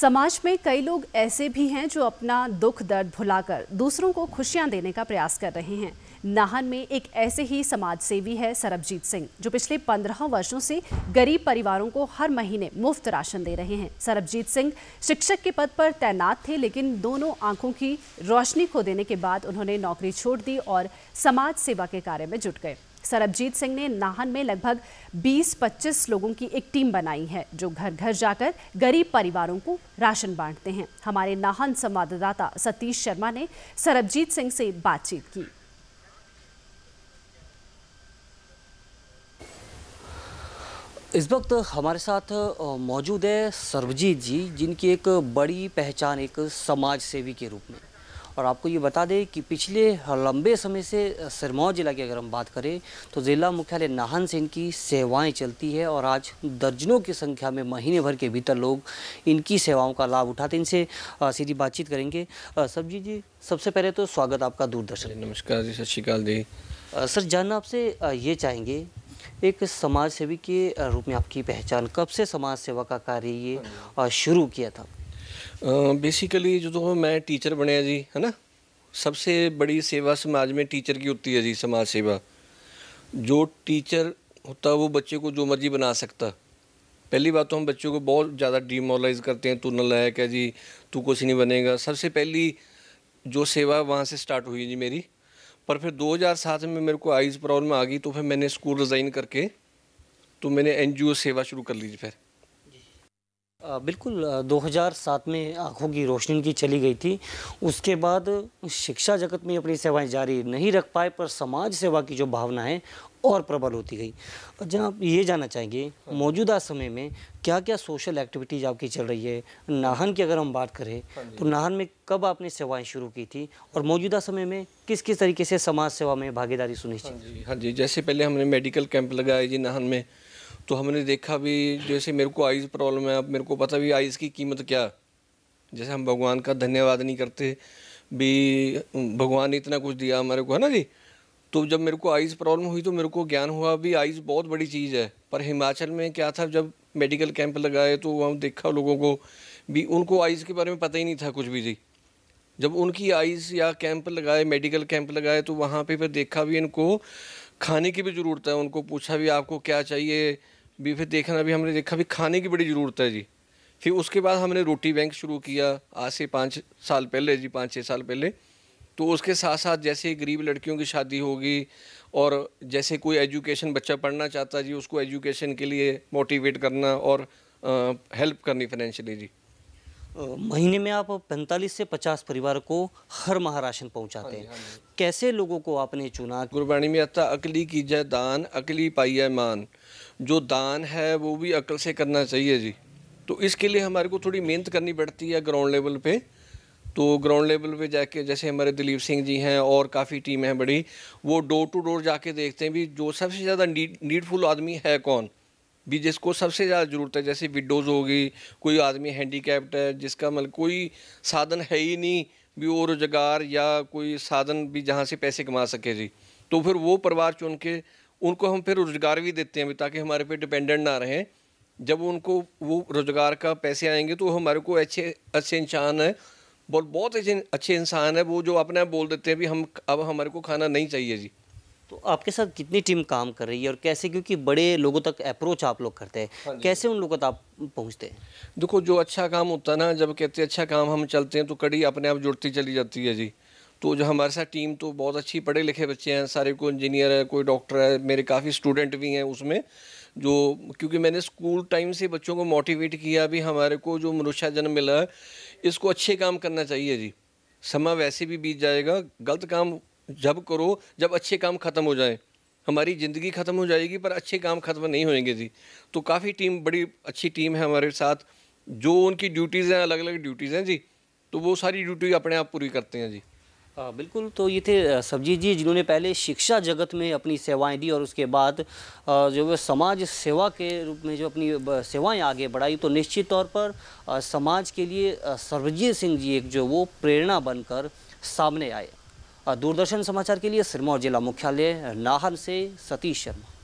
समाज में कई लोग ऐसे भी हैं जो अपना दुख दर्द भुलाकर दूसरों को खुशियां देने का प्रयास कर रहे हैं नाहन में एक ऐसे ही समाज सेवी है सरबजीत सिंह जो पिछले पंद्रह वर्षों से गरीब परिवारों को हर महीने मुफ्त राशन दे रहे हैं सरबजीत सिंह शिक्षक के पद पर तैनात थे लेकिन दोनों आंखों की रोशनी खो देने के बाद उन्होंने नौकरी छोड़ दी और समाज सेवा के कार्य में जुट गए सरबजीत सिंह ने नाहन में लगभग 20-25 लोगों की एक टीम बनाई है जो घर घर जाकर गरीब परिवारों को राशन बांटते हैं हमारे नाहन संवाददाता सतीश शर्मा ने सरबजीत सिंह से बातचीत की इस वक्त हमारे साथ मौजूद है सरबजीत जी जिनकी एक बड़ी पहचान एक समाज सेवी के रूप में और आपको ये बता दें कि पिछले लंबे समय से सिरमौर ज़िला की अगर हम बात करें तो ज़िला मुख्यालय नाहन से इनकी सेवाएं चलती है और आज दर्जनों की संख्या में महीने भर के भीतर लोग इनकी सेवाओं का लाभ उठाते इनसे सीधी बातचीत करेंगे सब जी सबसे पहले तो स्वागत आपका दूरदर्शन नमस्कार जी सत श्रीकाल जी सर जानना आपसे ये चाहेंगे एक समाज सेवी के रूप में आपकी पहचान कब से समाज सेवा का कार्य ये हाँ शुरू किया था बेसिकली जो तो मैं टीचर बने जी है ना सबसे बड़ी सेवा समाज में टीचर की होती है जी समाज सेवा जो टीचर होता है वो बच्चे को जो मर्जी बना सकता पहली बात तो हम बच्चों को बहुत ज़्यादा डिमोरलाइज करते हैं तू न लायक है जी तू कुछ नहीं बनेगा सबसे पहली जो सेवा वहाँ से स्टार्ट हुई जी मेरी पर फिर 2007 में मेरे को आईज़ प्रॉब्लम आ गई तो फिर मैंने स्कूल रिज़ाइन करके तो मैंने एनजीओ सेवा शुरू कर ली फिर बिल्कुल 2007 में आंखों की रोशनी की चली गई थी उसके बाद शिक्षा जगत में अपनी सेवाएं जारी नहीं रख पाए पर समाज सेवा की जो भावना है और प्रबल होती गई जहाँ अच्छा, आप ये जानना चाहेंगे हाँ। मौजूदा समय में क्या क्या सोशल एक्टिविटीज आपकी चल रही है नाहन की अगर हम बात करें हाँ तो नाहन में कब आपने सेवाएं शुरू की थी और मौजूदा समय में किस किस तरीके से समाज सेवा में भागीदारी सुनिश्चित हाँ, हाँ जी जैसे पहले हमने मेडिकल कैंप लगाया जी नाहन में तो हमने देखा भी जैसे मेरे को आइज़ प्रॉब्लम है अब मेरे को पता भी आइज़ की कीमत क्या जैसे हम भगवान का धन्यवाद नहीं करते भी भगवान ने इतना कुछ दिया हमारे को है ना जी तो जब मेरे को आइज़ प्रॉब्लम हुई तो मेरे को ज्ञान हुआ भी आइज़ बहुत बड़ी चीज़ है पर हिमाचल में क्या था जब मेडिकल कैंप लगाए तो वहाँ देखा लोगों को भी उनको आइज़ के बारे में पता ही नहीं था कुछ भी जी जब उनकी आइज़ या कैंप लगाए मेडिकल कैंप लगाए तो वहाँ पे फिर देखा भी इनको खाने की भी ज़रूरत है उनको पूछा भी आपको क्या चाहिए भी फिर देखना भी हमने देखा भी खाने की बड़ी ज़रूरत है जी फिर उसके बाद हमने रोटी बैंक शुरू किया आज से पाँच साल पहले जी पाँच छः साल पहले तो उसके साथ साथ जैसे गरीब लड़कियों की शादी होगी और जैसे कोई एजुकेशन बच्चा पढ़ना चाहता जी उसको एजुकेशन के लिए मोटिवेट करना और हेल्प करनी फाइनेंशियली जी महीने में आप 45 से 50 परिवार को हर माह राशन पहुँचाते हाँ हैं हाँ कैसे लोगों को आपने चुना गुरबाणी में आता अकली की जय दान अकली है मान जो दान है वो भी अकल से करना चाहिए जी तो इसके लिए हमारे को थोड़ी मेहनत करनी पड़ती है ग्राउंड लेवल पे तो ग्राउंड लेवल पे जाके जैसे हमारे दिलीप सिंह जी हैं और काफ़ी टीम है बड़ी वो डोर टू डोर जाके देखते हैं भी जो सबसे ज़्यादा नीडफुल आदमी है कौन भी जिसको सबसे ज़्यादा ज़रूरत है जैसे विडोज़ होगी कोई आदमी हैंडीकैप्ड है जिसका मतलब कोई साधन है ही नहीं भी वो रोजगार या कोई साधन भी जहाँ से पैसे कमा सके जी तो फिर वो परिवार चुन के उनको हम फिर रोज़गार भी देते हैं ताकि हमारे पे डिपेंडेंट ना रहें जब उनको वो रोज़गार का पैसे आएंगे तो हमारे को अच्छे अच्छे इंसान है बहुत बहुत अच्छे अच्छे इंसान है वो जो अपने आप बोल देते हैं भी हम अब हमारे को खाना नहीं चाहिए जी तो आपके साथ कितनी टीम काम कर रही है और कैसे क्योंकि बड़े लोगों तक अप्रोच आप लोग करते हैं हाँ कैसे उन लोगों तक आप पहुंचते हैं देखो जो अच्छा काम होता है ना जब कहते हैं अच्छा काम हम चलते हैं तो कड़ी अपने आप जुड़ती चली जाती है जी तो जो हमारे साथ टीम तो बहुत अच्छी पढ़े लिखे बच्चे हैं सारे कोई इंजीनियर है कोई डॉक्टर है मेरे काफ़ी स्टूडेंट भी हैं उसमें जो क्योंकि मैंने स्कूल टाइम से बच्चों को मोटिवेट किया भी हमारे को जो मनुष्य जन्म मिला है इसको अच्छे काम करना चाहिए जी समय वैसे भी बीत जाएगा गलत काम जब करो जब अच्छे काम ख़त्म हो जाए हमारी ज़िंदगी ख़त्म हो जाएगी पर अच्छे काम ख़त्म नहीं होएंगे जी तो काफ़ी टीम बड़ी अच्छी टीम है हमारे साथ जो उनकी ड्यूटीज़ हैं अलग अलग ड्यूटीज़ हैं जी तो वो सारी ड्यूटी अपने आप पूरी करते हैं जी आ, बिल्कुल तो ये थे सब्जी जी जिन्होंने पहले शिक्षा जगत में अपनी सेवाएं दी और उसके बाद जो वो समाज सेवा के रूप में जो अपनी सेवाएं आगे बढ़ाई तो निश्चित तौर पर समाज के लिए सरबजीत सिंह जी एक जो वो प्रेरणा बनकर सामने आए दूरदर्शन समाचार के लिए सिरमौर जिला मुख्यालय नाहन से सतीश शर्मा